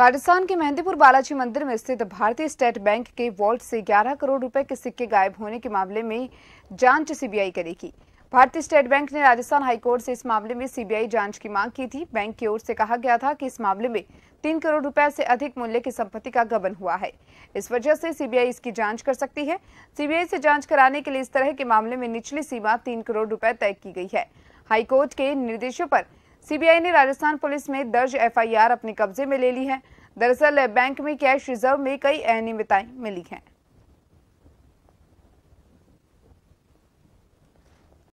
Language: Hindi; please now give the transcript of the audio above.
राजस्थान के मेहंदीपुर बालाजी मंदिर में स्थित भारतीय स्टेट बैंक के वॉल्ट से 11 करोड़ रुपए के सिक्के गायब होने के मामले में जांच सीबीआई करेगी भारतीय स्टेट बैंक ने राजस्थान हाईकोर्ट से इस मामले में सीबीआई जांच की मांग की थी बैंक की ओर से कहा गया था कि इस मामले में तीन करोड़ रुपए से अधिक मूल्य की संपत्ति का गबन हुआ है इस वजह से सीबीआई इसकी जांच कर सकती है सीबीआई से जांच कराने के लिए इस तरह के मामले में निचली सीमा तीन करोड़ रुपए तय की गई है हाईकोर्ट के निर्देशों पर सीबीआई ने राजस्थान पुलिस में दर्ज एफआईआर अपने कब्जे में ले ली है दरअसल बैंक में कैश रिजर्व में कई अनियमितताएं मिली हैं